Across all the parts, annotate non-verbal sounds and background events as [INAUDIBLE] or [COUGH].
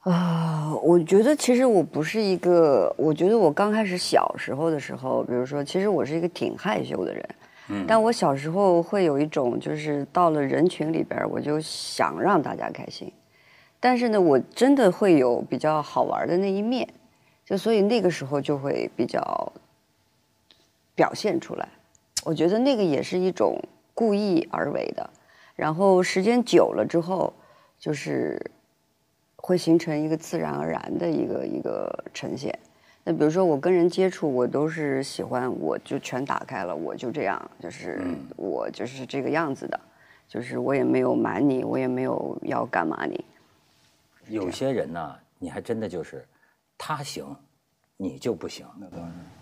啊，我觉得其实我不是一个，我觉得我刚开始小时候的时候，比如说，其实我是一个挺害羞的人，但我小时候会有一种，就是到了人群里边我就想让大家开心，但是呢，我真的会有比较好玩的那一面，就所以那个时候就会比较表现出来，我觉得那个也是一种故意而为的，然后时间久了之后，就是。会形成一个自然而然的一个一个呈现。那比如说我跟人接触，我都是喜欢我就全打开了，我就这样，就是我就是这个样子的，就是我也没有瞒你，我也没有要干嘛你。有些人呢，你还真的就是他行，你就不行。那当然。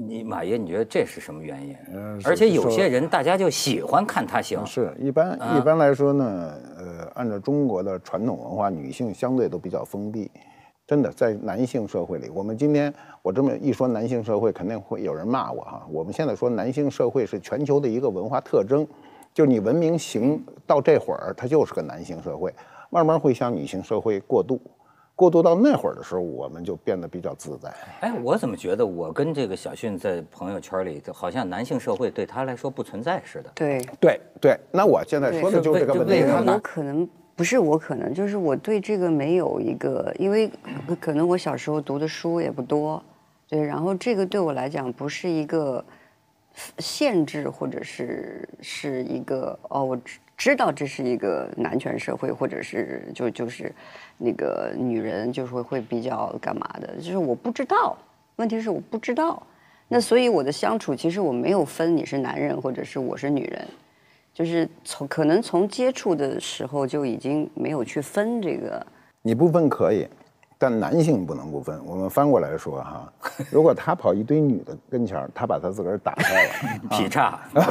你马爷，你觉得这是什么原因？嗯，而且有些人大家就喜欢看他行。是，一般一般来说呢，呃，按照中国的传统文化，女性相对都比较封闭。真的，在男性社会里，我们今天我这么一说，男性社会肯定会有人骂我哈。我们现在说男性社会是全球的一个文化特征，就是你文明行到这会儿，它就是个男性社会，慢慢会向女性社会过渡。过渡到那会儿的时候，我们就变得比较自在。哎，我怎么觉得我跟这个小迅在朋友圈里，好像男性社会对他来说不存在似的。对对对，那我现在说的就是这个问题。我可能不是我可能就是我对这个没有一个，因为可能我小时候读的书也不多，对，然后这个对我来讲不是一个限制，或者是是一个哦，我。知道这是一个男权社会，或者是就就是，那个女人就是会会比较干嘛的？就是我不知道，问题是我不知道。那所以我的相处其实我没有分你是男人或者是我是女人，就是从可能从接触的时候就已经没有去分这个。你不分可以。但男性不能不分。我们翻过来说哈，如果他跑一堆女的跟前儿，他把他自个儿打开了，[LAUGHS] 劈叉，打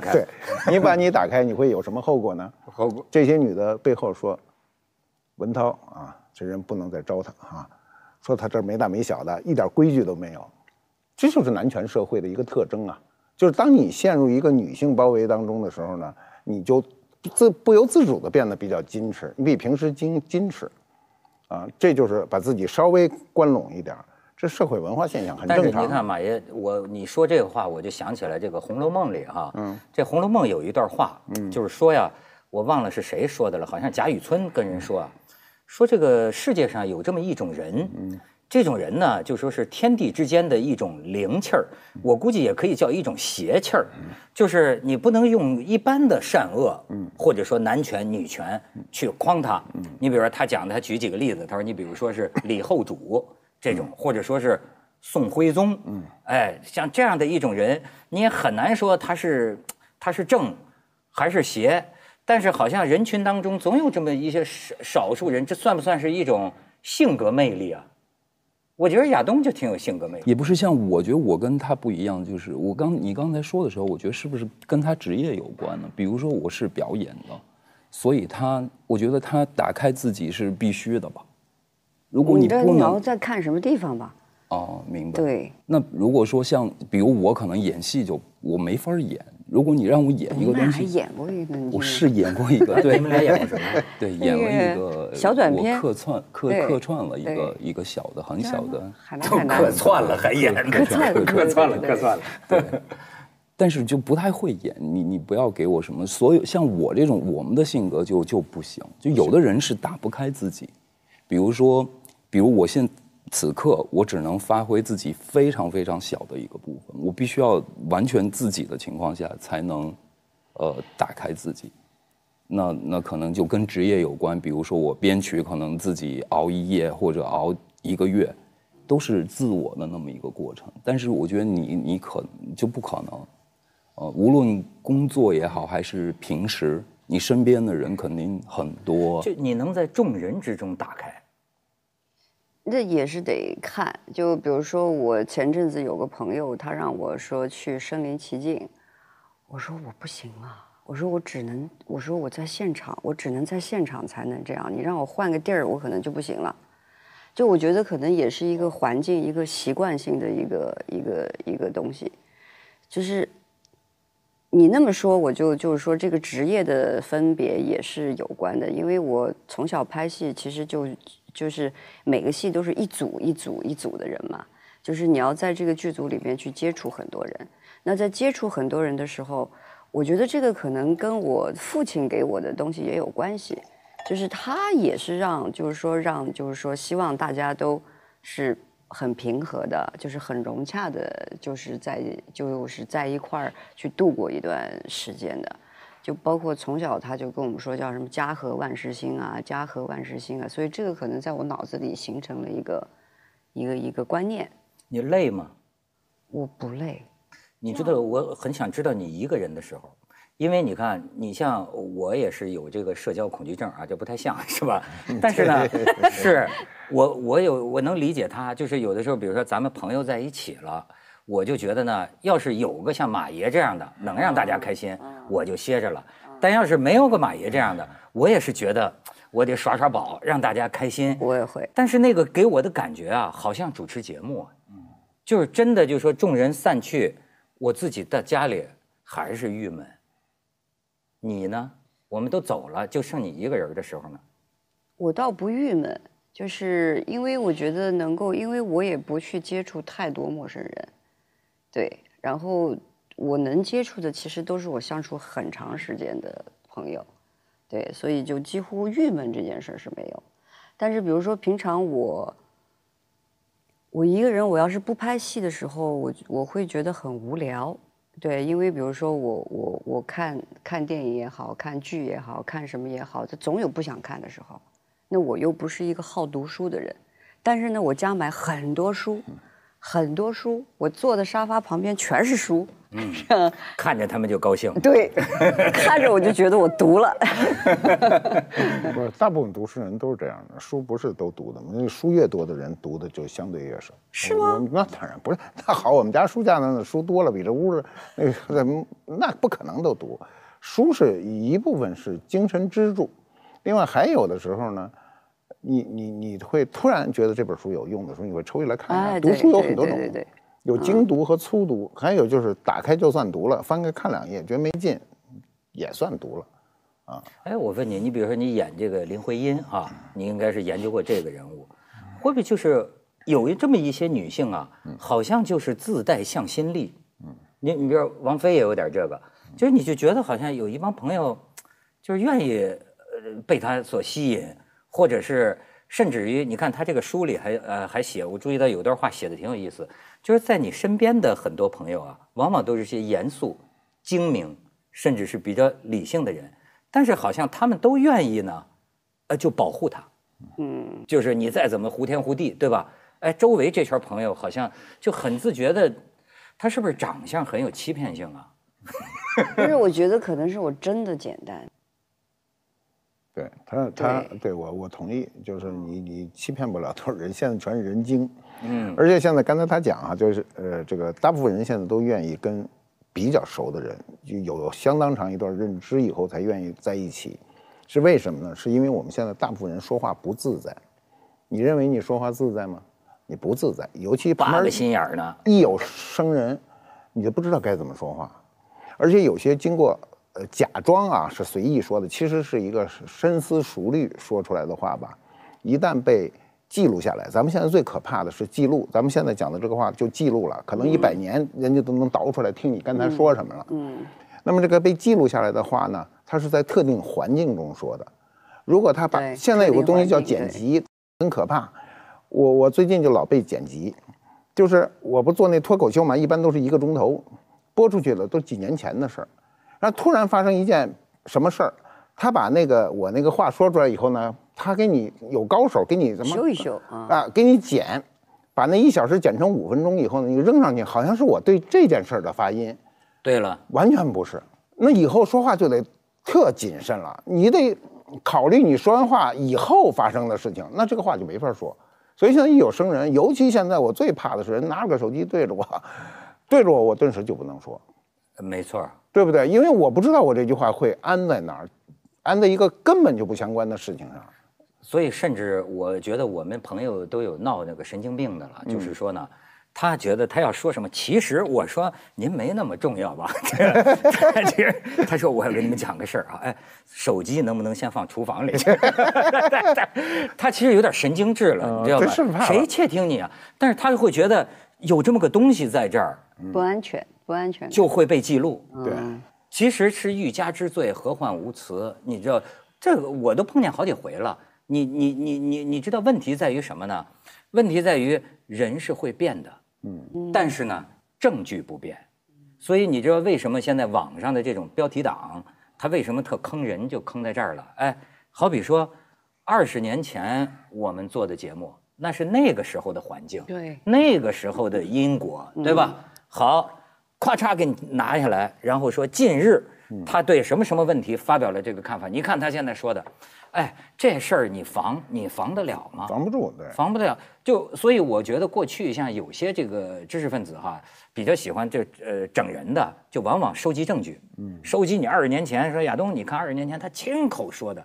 开，对，你把你打开，你会有什么后果呢？[LAUGHS] 后果。这些女的背后说，文涛啊，这人不能再招他啊，说他这没大没小的，一点规矩都没有。这就是男权社会的一个特征啊，就是当你陷入一个女性包围当中的时候呢，你就自不由自主的变得比较矜持，你比平时矜矜持。啊，这就是把自己稍微关拢一点这社会文化现象很正常。但是你看，马爷，我你说这个话，我就想起来这个《红楼梦》里哈，嗯，这《红楼梦》有一段话，嗯，就是说呀，我忘了是谁说的了，好像贾雨村跟人说啊，说这个世界上有这么一种人，嗯。这种人呢，就说是天地之间的一种灵气儿，我估计也可以叫一种邪气儿，就是你不能用一般的善恶，或者说男权女权去框他，你比如说他讲的，他举几个例子，他说你比如说是李后主这种，或者说是宋徽宗，嗯，哎，像这样的一种人，你也很难说他是他是正还是邪，但是好像人群当中总有这么一些少少数人，这算不算是一种性格魅力啊？我觉得亚东就挺有性格魅力，也不是像我觉得我跟他不一样，就是我刚你刚才说的时候，我觉得是不是跟他职业有关呢？比如说我是表演的，所以他我觉得他打开自己是必须的吧？如果你这要在看什么地方吧？哦，明白。对，那如果说像比如我可能演戏就我没法演。如果你让我演一个东西，还演过一个，我是演过一个，对，你们俩演过什么？[LAUGHS] 对，演了一个小短片，客串客客串了一个一个小的很小的，就客串了，还演客串了，客串了，客串了。对。但是就不太会演，你你不要给我什么，所有像我这种我们的性格就就不行，就有的人是打不开自己，比如说，比如我现在。此刻我只能发挥自己非常非常小的一个部分，我必须要完全自己的情况下才能，呃，打开自己。那那可能就跟职业有关，比如说我编曲，可能自己熬一夜或者熬一个月，都是自我的那么一个过程。但是我觉得你你可就不可能，呃，无论工作也好还是平时，你身边的人肯定很多。就你能在众人之中打开。那也是得看，就比如说我前阵子有个朋友，他让我说去身临其境，我说我不行啊，我说我只能，我说我在现场，我只能在现场才能这样，你让我换个地儿，我可能就不行了。就我觉得可能也是一个环境，一个习惯性的一个一个一个东西。就是你那么说，我就就是说这个职业的分别也是有关的，因为我从小拍戏，其实就。就是每个戏都是一组一组一组的人嘛，就是你要在这个剧组里面去接触很多人。那在接触很多人的时候，我觉得这个可能跟我父亲给我的东西也有关系，就是他也是让，就是说让，就是说希望大家都是很平和的，就是很融洽的，就是在就是在一块儿去度过一段时间的。就包括从小他就跟我们说叫什么“家和万事兴”啊，“家和万事兴”啊，所以这个可能在我脑子里形成了一个，一个一个观念。你累吗？我不累。你知道，我很想知道你一个人的时候，因为你看，你像我也是有这个社交恐惧症啊，这不太像是吧？[LAUGHS] 但是呢，是我我有我能理解他，就是有的时候，比如说咱们朋友在一起了。我就觉得呢，要是有个像马爷这样的能让大家开心，我就歇着了。但要是没有个马爷这样的，我也是觉得我得耍耍宝让大家开心。我也会，但是那个给我的感觉啊，好像主持节目，就是真的，就是说众人散去，我自己在家里还是郁闷。你呢？我们都走了，就剩你一个人的时候呢？我倒不郁闷，就是因为我觉得能够，因为我也不去接触太多陌生人。对，然后我能接触的其实都是我相处很长时间的朋友，对，所以就几乎郁闷这件事是没有。但是比如说平常我，我一个人我要是不拍戏的时候，我我会觉得很无聊，对，因为比如说我我我看看电影也好看剧也好看什么也好，他总有不想看的时候。那我又不是一个好读书的人，但是呢，我家买很多书。很多书，我坐的沙发旁边全是书，嗯，看着他们就高兴，对，[LAUGHS] 看着我就觉得我读了 [LAUGHS] [LAUGHS] 不是，大部分读书人都是这样的，书不是都读的吗？那书越多的人读的就相对越少，是吗？那当然不是，那好，我们家书架上的书多了，比这屋那个那不可能都读，书是一部分是精神支柱，另外还有的时候呢。你你你会突然觉得这本书有用的时候，你会抽起来看一看。读书有很多种，有精读和粗读，还有就是打开就算读了，翻开看两页觉得没劲，也算读了，啊。哎，我问你，你比如说你演这个林徽因啊，你应该是研究过这个人物，会不会就是有这么一些女性啊，好像就是自带向心力？嗯，你你比如王菲也有点这个，就是你就觉得好像有一帮朋友，就是愿意被她所吸引。或者是甚至于，你看他这个书里还呃还写，我注意到有段话写的挺有意思，就是在你身边的很多朋友啊，往往都是些严肃、精明，甚至是比较理性的人，但是好像他们都愿意呢，呃就保护他，嗯，就是你再怎么胡天胡地，对吧？哎，周围这圈朋友好像就很自觉的，他是不是长相很有欺骗性啊？但 [LAUGHS] 是我觉得可能是我真的简单。对，他他对我我同意，就是你你欺骗不了多少人，现在全是人精，嗯，而且现在刚才他讲啊，就是呃这个大部分人现在都愿意跟比较熟的人，有相当长一段认知以后才愿意在一起，是为什么呢？是因为我们现在大部分人说话不自在，你认为你说话自在吗？你不自在，尤其巴的心眼呢，一有生人，你就不知道该怎么说话，而且有些经过。呃，假装啊是随意说的，其实是一个深思熟虑说出来的话吧。一旦被记录下来，咱们现在最可怕的是记录。咱们现在讲的这个话就记录了，可能一百年人家都能倒出来听你刚才说什么了。嗯。那么这个被记录下来的话呢，它是在特定环境中说的。如果他把现在有个东西叫剪辑，很可怕。我我最近就老被剪辑，就是我不做那脱口秀嘛，一般都是一个钟头，播出去了都几年前的事儿。然后突然发生一件什么事儿，他把那个我那个话说出来以后呢，他给你有高手给你怎么修一修啊，给你剪，把那一小时剪成五分钟以后呢，你扔上去好像是我对这件事儿的发音，对了，完全不是。那以后说话就得特谨慎了，你得考虑你说完话以后发生的事情，那这个话就没法说。所以现在一有生人，尤其现在我最怕的是人拿着个手机对着我，对着我，我顿时就不能说。没错。对不对？因为我不知道我这句话会安在哪儿，安在一个根本就不相关的事情上。所以，甚至我觉得我们朋友都有闹那个神经病的了。就是说呢，他觉得他要说什么，其实我说您没那么重要吧。[LAUGHS] 他，他说我要跟你们讲个事儿啊，哎，手机能不能先放厨房里去？[LAUGHS] 他其实有点神经质了，你知道吗？谁窃听你啊？但是他就会觉得有这么个东西在这儿，不安全。不安全就会被记录，对，其实是欲加之罪，何患无辞？你知道，这个我都碰见好几回了。你你你你你知道问题在于什么呢？问题在于人是会变的，嗯，但是呢，证据不变，所以你知道为什么现在网上的这种标题党他为什么特坑人，就坑在这儿了。哎，好比说，二十年前我们做的节目，那是那个时候的环境，对，那个时候的因果，对吧？好。咔嚓，给你拿下来，然后说近日他对什么什么问题发表了这个看法。你看他现在说的，哎，这事儿你防，你防得了吗？防不住，对，防不了。就所以我觉得过去像有些这个知识分子哈，比较喜欢这呃整人的，就往往收集证据，嗯，收集你二十年前说亚东，你看二十年前他亲口说的。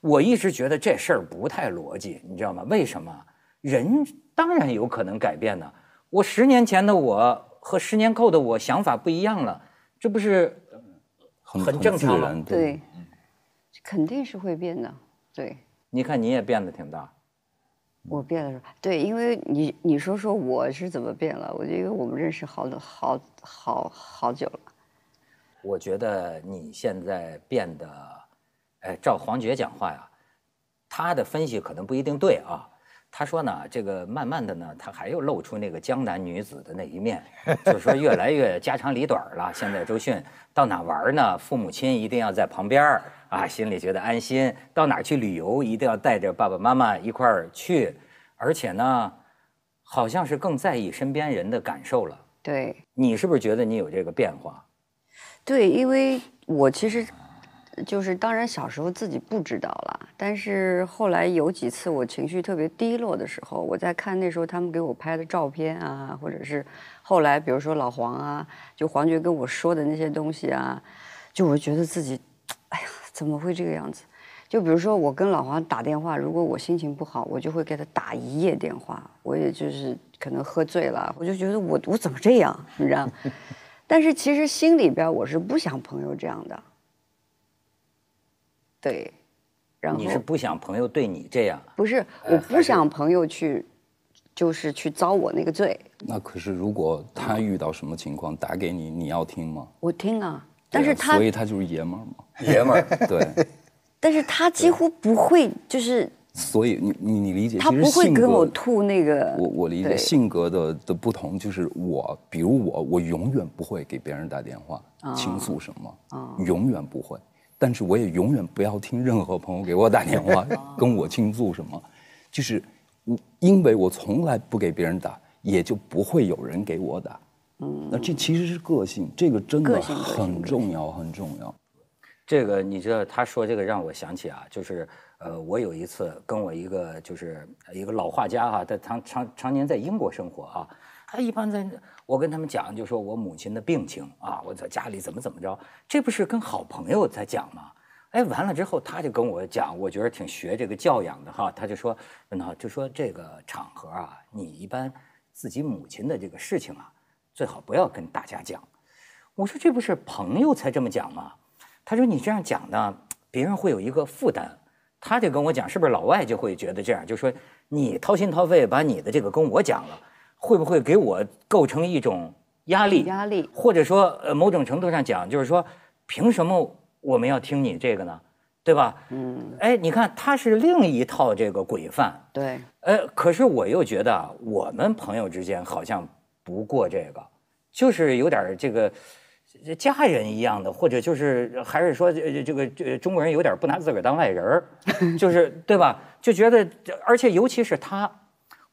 我一直觉得这事儿不太逻辑，你知道吗？为什么？人当然有可能改变呢。我十年前的我。和十年后的我想法不一样了，这不是很正常吗？对，肯定是会变的。对，你看你也变得挺大，我变了。对，因为你你说说我是怎么变了？我觉得我们认识好好好好久了。我觉得你现在变得，哎，照黄觉讲话呀，他的分析可能不一定对啊。他说呢，这个慢慢的呢，他还要露出那个江南女子的那一面，就是说越来越家长里短了。现在周迅到哪玩呢？父母亲一定要在旁边啊，心里觉得安心。到哪去旅游，一定要带着爸爸妈妈一块儿去，而且呢，好像是更在意身边人的感受了。对，你是不是觉得你有这个变化？对，因为我其实。就是当然，小时候自己不知道了。但是后来有几次我情绪特别低落的时候，我在看那时候他们给我拍的照片啊，或者是后来比如说老黄啊，就黄觉跟我说的那些东西啊，就我觉得自己，哎呀，怎么会这个样子？就比如说我跟老黄打电话，如果我心情不好，我就会给他打一夜电话。我也就是可能喝醉了，我就觉得我我怎么这样，你知道？[LAUGHS] 但是其实心里边我是不想朋友这样的。对，然后你是不想朋友对你这样？不是，我不想朋友去，就是去遭我那个罪。那可是，如果他遇到什么情况打给你，你要听吗？我听啊，但是他所以他就是爷们儿嘛，[LAUGHS] 爷们儿对。[LAUGHS] 但是他几乎不会，就是所以你你你理解？他不会跟我吐那个。我我理解性格的的不同，就是我，比如我，我永远不会给别人打电话倾诉什么，永远不会。但是我也永远不要听任何朋友给我打电话，[LAUGHS] 跟我倾诉什么，就是，因为我从来不给别人打，也就不会有人给我打。嗯，那这其实是个性，这个真的很重要，很重要。这个你知道，他说这个让我想起啊，就是呃，我有一次跟我一个就是一个老画家哈，他常常常年在英国生活啊。他一般在，我跟他们讲，就说我母亲的病情啊，我在家里怎么怎么着，这不是跟好朋友在讲吗？哎，完了之后他就跟我讲，我觉得挺学这个教养的哈。他就说，那就说这个场合啊，你一般自己母亲的这个事情啊，最好不要跟大家讲。我说这不是朋友才这么讲吗？他说你这样讲呢，别人会有一个负担。他就跟我讲，是不是老外就会觉得这样？就说你掏心掏肺把你的这个跟我讲了。会不会给我构成一种压力？压力，或者说，呃，某种程度上讲，就是说，凭什么我们要听你这个呢？对吧？嗯，哎，你看，他是另一套这个规范，对，呃，可是我又觉得，我们朋友之间好像不过这个，就是有点这个家人一样的，或者就是还是说，这这个这中国人有点不拿自个儿当外人儿，就是对吧？就觉得，而且尤其是他。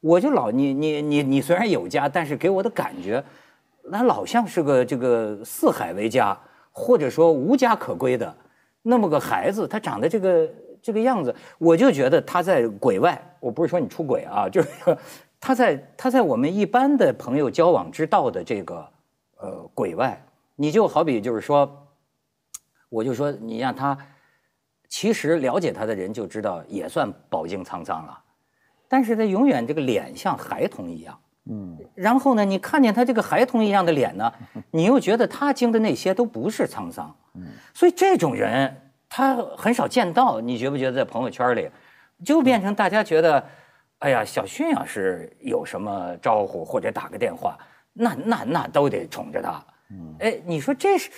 我就老你你你你虽然有家，但是给我的感觉，那老像是个这个四海为家，或者说无家可归的那么个孩子。他长得这个这个样子，我就觉得他在鬼外。我不是说你出轨啊，就是他在他在我们一般的朋友交往之道的这个呃鬼外。你就好比就是说，我就说你让他，其实了解他的人就知道，也算饱经沧桑了。但是他永远这个脸像孩童一样，嗯，然后呢，你看见他这个孩童一样的脸呢，你又觉得他经的那些都不是沧桑，嗯，所以这种人他很少见到。你觉不觉得在朋友圈里，就变成大家觉得，哎呀，小迅要是有什么招呼或者打个电话，那那那都得宠着他，哎，你说这是。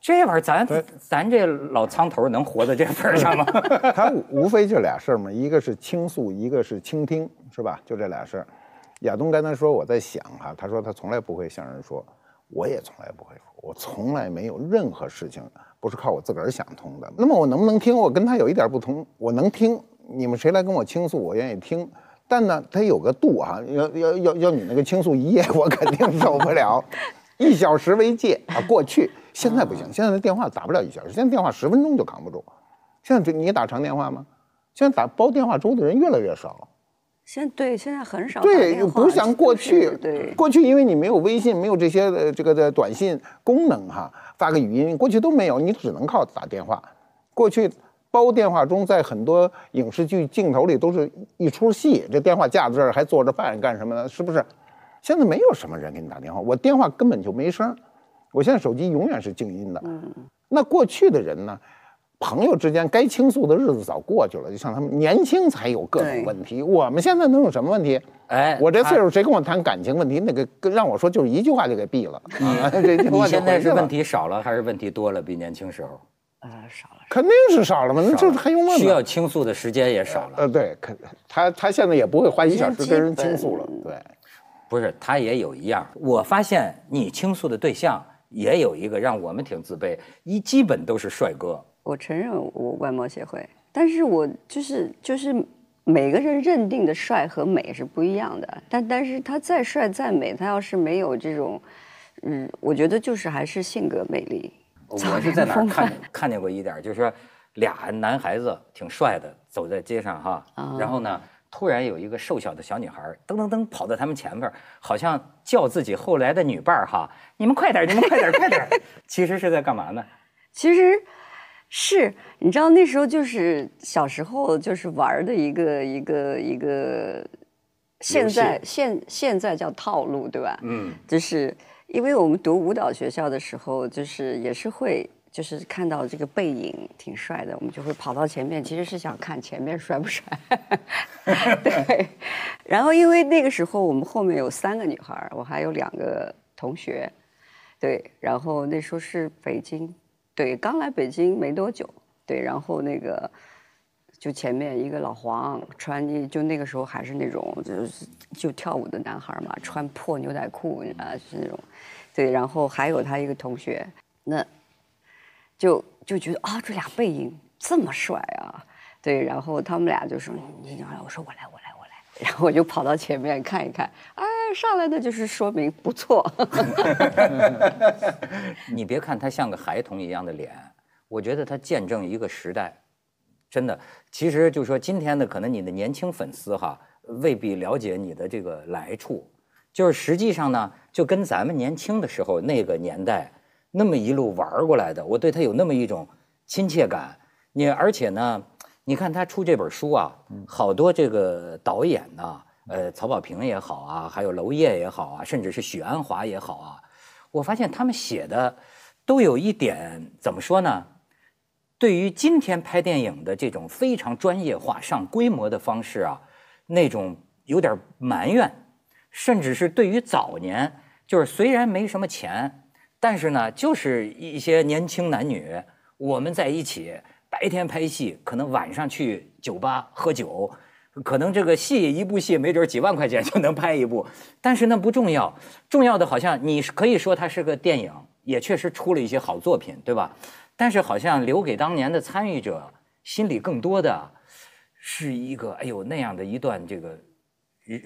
这玩意儿，咱咱这老苍头能活到这份上吗？[LAUGHS] 他无非就俩事儿嘛，一个是倾诉，一个是倾听，是吧？就这俩事儿。亚东刚才说，我在想哈，他说他从来不会向人说，我也从来不会说，我从来没有任何事情不是靠我自个儿想通的。那么我能不能听？我跟他有一点不同，我能听。你们谁来跟我倾诉，我愿意听。但呢，他有个度哈，要要要要你那个倾诉一夜，我肯定走不了，[LAUGHS] 一小时为界啊，过去。现在不行，现在那电话打不了一小时，现在电话十分钟就扛不住。现在你打长电话吗？现在打包电话粥的人越来越少。现在对，现在很少。对，不像过去。对。过去因为你没有微信，没有这些这个的短信功能哈，发个语音过去都没有，你只能靠打电话。过去包电话粥在很多影视剧镜头里都是一出戏，这电话架在这儿还坐着饭干什么呢？是不是？现在没有什么人给你打电话，我电话根本就没声。我现在手机永远是静音的。嗯，那过去的人呢？朋友之间该倾诉的日子早过去了。就像他们年轻才有各种问题，我们现在能有什么问题？哎，我这岁数，谁跟我谈感情问题？那个让我说，就是一句话就给毙了。[LAUGHS] 你 [LAUGHS] 这现在是问题少了还是问题多了？比年轻时候，呃，少了，肯定是少了嘛。那就是还用问？需要倾诉的时间也少了。呃，对，可他他现在也不会花一小时跟人倾诉了。对，不是，他也有一样，我发现你倾诉的对象。也有一个让我们挺自卑，一基本都是帅哥。我承认我外貌协会，但是我就是就是每个人认定的帅和美是不一样的。但但是他再帅再美，他要是没有这种，嗯，我觉得就是还是性格魅力。我是在哪看看见过一点，就是说俩男孩子挺帅的，走在街上哈，然后呢。突然有一个瘦小的小女孩，噔噔噔跑到他们前边好像叫自己后来的女伴儿哈，你们快点，你们快点，快点，[LAUGHS] 其实是在干嘛呢？[LAUGHS] 其实，是你知道那时候就是小时候就是玩的一个一个一个，现在现现在叫套路对吧？嗯，就是因为我们读舞蹈学校的时候，就是也是会。就是看到这个背影挺帅的，我们就会跑到前面，其实是想看前面帅不帅。[LAUGHS] 对，然后因为那个时候我们后面有三个女孩，我还有两个同学，对，然后那时候是北京，对，刚来北京没多久，对，然后那个就前面一个老黄穿就那个时候还是那种就是就跳舞的男孩嘛，穿破牛仔裤啊是那种，对，然后还有他一个同学那。就就觉得啊，这俩背影这么帅啊，对，然后他们俩就说你你来，我说我来，我来，我来，然后我就跑到前面看一看，哎，上来的就是说明不错。[LAUGHS] 你别看他像个孩童一样的脸，我觉得他见证一个时代，真的。其实就说今天的可能你的年轻粉丝哈未必了解你的这个来处，就是实际上呢，就跟咱们年轻的时候那个年代。那么一路玩过来的，我对他有那么一种亲切感。你而且呢，你看他出这本书啊，好多这个导演呢，呃，曹保平也好啊，还有娄烨也好啊，甚至是许鞍华也好啊，我发现他们写的都有一点怎么说呢？对于今天拍电影的这种非常专业化、上规模的方式啊，那种有点埋怨，甚至是对于早年就是虽然没什么钱。但是呢，就是一些年轻男女，我们在一起，白天拍戏，可能晚上去酒吧喝酒，可能这个戏一部戏没准几万块钱就能拍一部，但是那不重要，重要的好像你可以说它是个电影，也确实出了一些好作品，对吧？但是好像留给当年的参与者心里更多的，是一个哎呦那样的一段这个，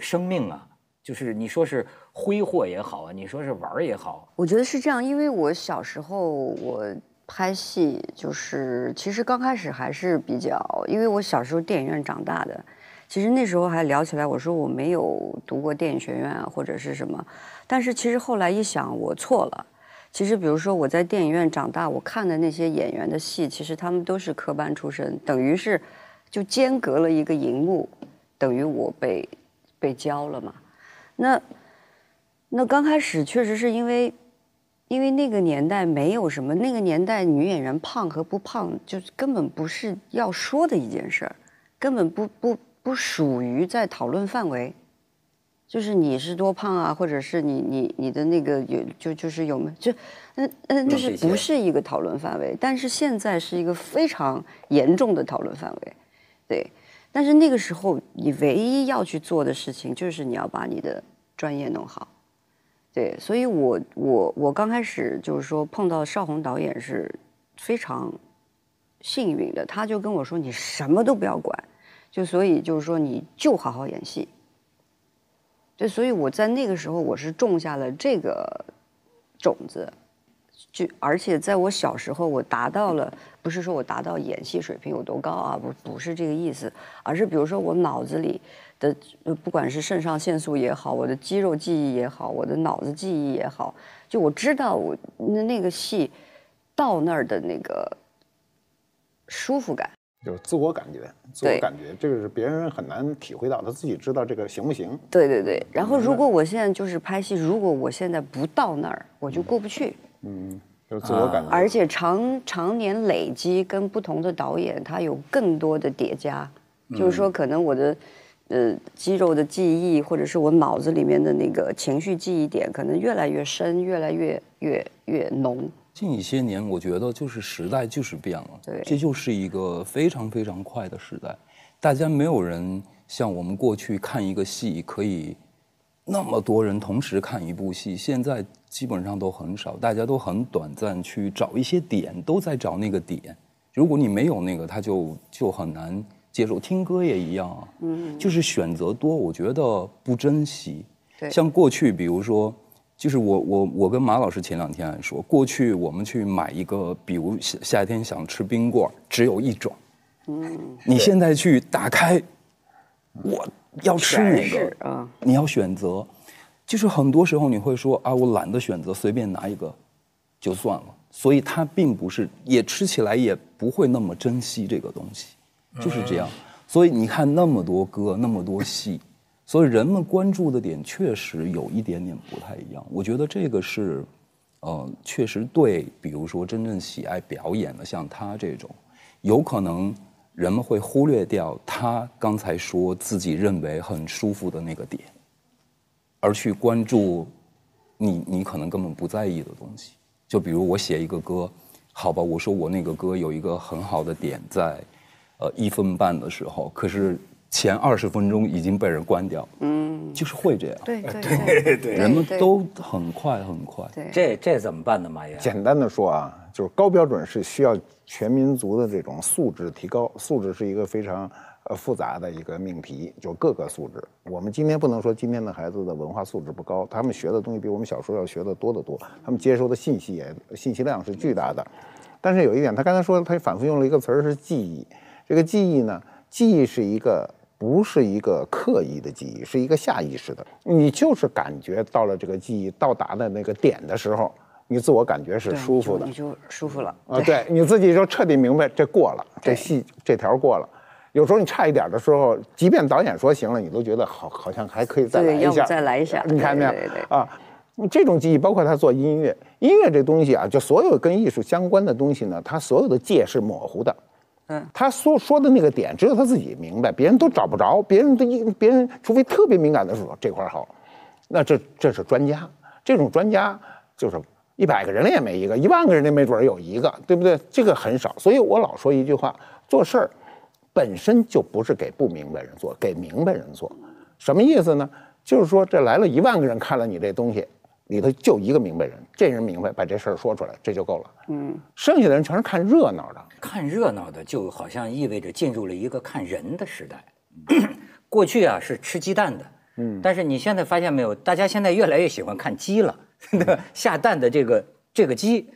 生命啊。就是你说是挥霍也好啊，你说是玩儿也好，我觉得是这样。因为我小时候我拍戏，就是其实刚开始还是比较，因为我小时候电影院长大的。其实那时候还聊起来，我说我没有读过电影学院或者是什么，但是其实后来一想，我错了。其实比如说我在电影院长大，我看的那些演员的戏，其实他们都是科班出身，等于是就间隔了一个银幕，等于我被被教了嘛。那，那刚开始确实是因为，因为那个年代没有什么，那个年代女演员胖和不胖，就是根本不是要说的一件事儿，根本不不不属于在讨论范围，就是你是多胖啊，或者是你你你的那个有就就是有没有就，那那那是不是一个讨论范围，但是现在是一个非常严重的讨论范围，对，但是那个时候你唯一要去做的事情就是你要把你的。专业弄好，对，所以我我我刚开始就是说碰到邵红导演是非常幸运的，他就跟我说你什么都不要管，就所以就是说你就好好演戏，对，所以我在那个时候我是种下了这个种子。就而且在我小时候，我达到了，不是说我达到演戏水平有多高啊，不不是这个意思，而是比如说我脑子里的，不管是肾上腺素也好，我的肌肉记忆也好，我的脑子记忆也好，就我知道我那那个戏到那儿的那个舒服感，就是自我感觉，自我感觉，这个是别人很难体会到，他自己知道这个行不行？对对对。然后如果我现在就是拍戏，如果我现在不到那儿，我就过不去。嗯，有自我感觉，而且常常年累积，跟不同的导演，他有更多的叠加。就是说，可能我的，呃，肌肉的记忆，或者是我脑子里面的那个情绪记忆点，可能越来越深，越来越越越浓。近一些年，我觉得就是时代就是变了，对，这就是一个非常非常快的时代，大家没有人像我们过去看一个戏可以。那么多人同时看一部戏，现在基本上都很少，大家都很短暂去找一些点，都在找那个点。如果你没有那个，他就就很难接受。听歌也一样啊，嗯，就是选择多，我觉得不珍惜。对，像过去，比如说，就是我我我跟马老师前两天还说，过去我们去买一个，比如夏夏天想吃冰棍，只有一种。嗯。你现在去打开，我。要吃哪个啊？你要选择，就是很多时候你会说啊，我懒得选择，随便拿一个，就算了。所以他并不是也吃起来也不会那么珍惜这个东西，就是这样。所以你看那么多歌那么多戏，所以人们关注的点确实有一点点不太一样。我觉得这个是，呃，确实对。比如说真正喜爱表演的像他这种，有可能。人们会忽略掉他刚才说自己认为很舒服的那个点，而去关注你你可能根本不在意的东西。就比如我写一个歌，好吧，我说我那个歌有一个很好的点在，呃，一分半的时候，可是前二十分钟已经被人关掉。嗯，就是会这样。对对对，人们都很快很快。对，这这怎么办呢，马爷？简单的说啊。就是高标准是需要全民族的这种素质提高，素质是一个非常呃复杂的一个命题，就各个素质。我们今天不能说今天的孩子的文化素质不高，他们学的东西比我们小时候要学的多得多，他们接收的信息也信息量是巨大的。但是有一点，他刚才说，他反复用了一个词儿是记忆。这个记忆呢，记忆是一个不是一个刻意的记忆，是一个下意识的，你就是感觉到了这个记忆到达的那个点的时候。你自我感觉是舒服的，你就舒服了啊！对你自己就彻底明白这过了，这戏这条过了。有时候你差一点的时候，即便导演说行了，你都觉得好好像还可以再来一下，再来一下。你看没有？啊，这种记忆，包括他做音乐，音乐这东西啊，就所有跟艺术相关的东西呢，他所有的界是模糊的。嗯，他说说的那个点，只有他自己明白，别人都找不着，别人的音，别人，除非特别敏感的时候，这块好，那这这是专家。这种专家就是。一百个人里也没一个，一万个人里没准有一个，对不对？这个很少，所以我老说一句话：做事儿本身就不是给不明白人做，给明白人做。什么意思呢？就是说，这来了一万个人看了你这东西，里头就一个明白人，这人明白把这事儿说出来，这就够了。嗯，剩下的人全是看热闹的。看热闹的就好像意味着进入了一个看人的时代。[COUGHS] 过去啊是吃鸡蛋的，嗯，但是你现在发现没有？大家现在越来越喜欢看鸡了。[LAUGHS] 下蛋的这个这个鸡，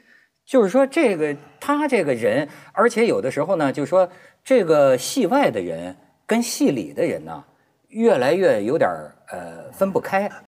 就是说这个他这个人，而且有的时候呢，就是说这个戏外的人跟戏里的人呢，越来越有点儿呃分不开。